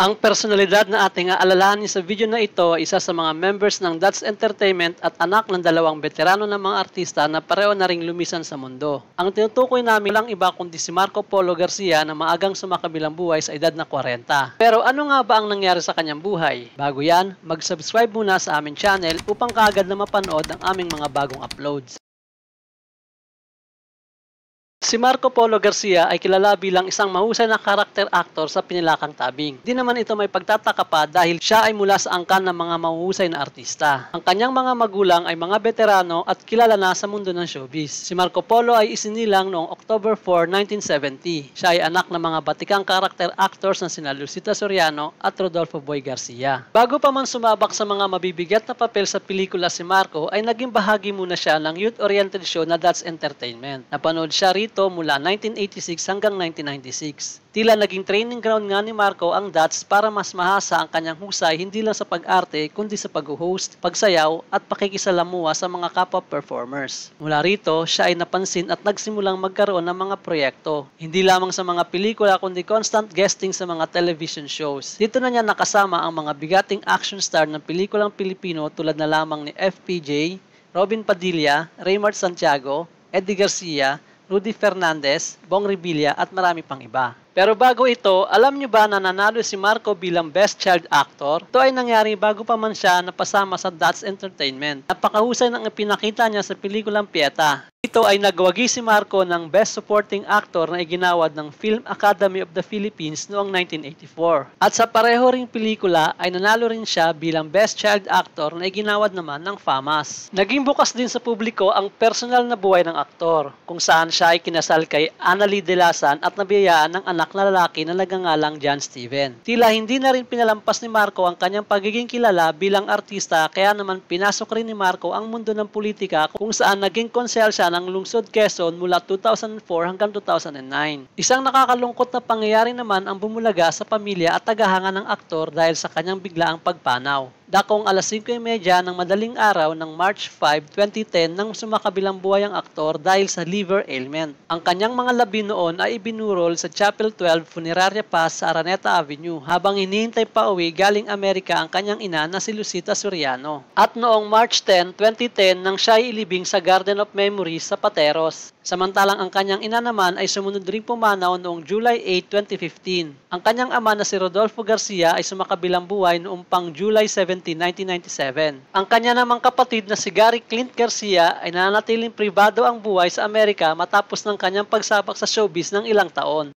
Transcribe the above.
Ang personalidad na ating aalalahanin sa video na ito ay isa sa mga members ng That's Entertainment at anak ng dalawang veterano ng mga artista na pareho na ring lumisan sa mundo. Ang tinutukoy namin lang iba kundi si Marco Polo Garcia na maagang sumakabilang buhay sa edad na 40. Pero ano nga ba ang nangyari sa kanyang buhay? Bago yan, mag-subscribe muna sa aming channel upang kaagad na mapanood ang aming mga bagong uploads. Si Marco Polo Garcia ay kilala bilang isang mahusay na character actor sa Pinilakang Tabing. Di naman ito may pagtataka pa dahil siya ay mula sa angkan ng mga mahusay na artista. Ang kanyang mga magulang ay mga veterano at kilala na sa mundo ng showbiz. Si Marco Polo ay isinilang noong October 4, 1970. Siya ay anak ng mga batikang character actors na sina Lucita Soriano at Rodolfo Boy Garcia. Bago pa man sumabak sa mga mabibigat na papel sa pelikula si Marco ay naging bahagi muna siya ng youth-oriented show na That's Entertainment. Napanood siya rito ito mula 1986 hanggang 1996. Tila naging training ground nga ni Marco ang Dots para mas mahasa ang kanyang husay hindi lang sa pag-arte kundi sa pag-host, pagsayaw at pakikisalamuha sa mga kapwa performers. Mula rito, siya ay napansin at nagsimulang magkaroon ng mga proyekto. Hindi lamang sa mga pelikula kundi constant guesting sa mga television shows. Dito na niya nakasama ang mga bigating action star ng pelikulang Pilipino tulad na lamang ni FPJ, Robin Padilla, Raymart Santiago, Eddie Garcia, Rudy Fernandez, Bong Revilla at marami pang iba. Pero bago ito, alam nyo ba na nanalo si Marco bilang Best Child Actor? Ito ay nangyari bago pa man siya napasama sa Dots Entertainment. Napakahusay ng ipinakita niya sa pelikulang Pieta. Ito ay nagwagi si Marco ng Best Supporting Actor na iginawad ng Film Academy of the Philippines noong 1984. At sa pareho ring pelikula ay nanalo rin siya bilang Best Child Actor na iginawad naman ng FAMAS. Naging bukas din sa publiko ang personal na buhay ng aktor, kung saan siya ay kinasal kay Annalie Delasan at nabiyayaan ng anak anak na lalaki na nagangalang John Steven. Tila hindi na rin pinalampas ni Marco ang kanyang pagiging kilala bilang artista kaya naman pinasok rin ni Marco ang mundo ng politika kung saan naging konsel siya ng lungsod Quezon mula 2004 hanggang 2009. Isang nakakalungkot na pangyayari naman ang bumulaga sa pamilya at tagahanga ng aktor dahil sa kanyang biglaang pagpanaw dakong alas 5.30 ng madaling araw ng March 5, 2010 nang sumakabilang buhay ang aktor dahil sa liver ailment. Ang kanyang mga labi noon ay ibinurol sa Chapel 12 Funeraria Pass sa Araneta Avenue habang hinihintay pa uwi galing Amerika ang kanyang ina na si Lucita Soriano. At noong March 10, 2010 nang siya ay ilibing sa Garden of Memories sa Pateros. Samantalang ang kanyang ina naman ay sumunod ring pumanaw noong July 8, 2015. Ang kanyang ama na si Rodolfo Garcia ay sumakabilang buhay noong pang July 17, 17, 1997. Ang kanya namang kapatid na si Gary Clint Garcia ay nananatiling pribado ang buhay sa Amerika matapos ng kanyang pagsabak sa showbiz ng ilang taon.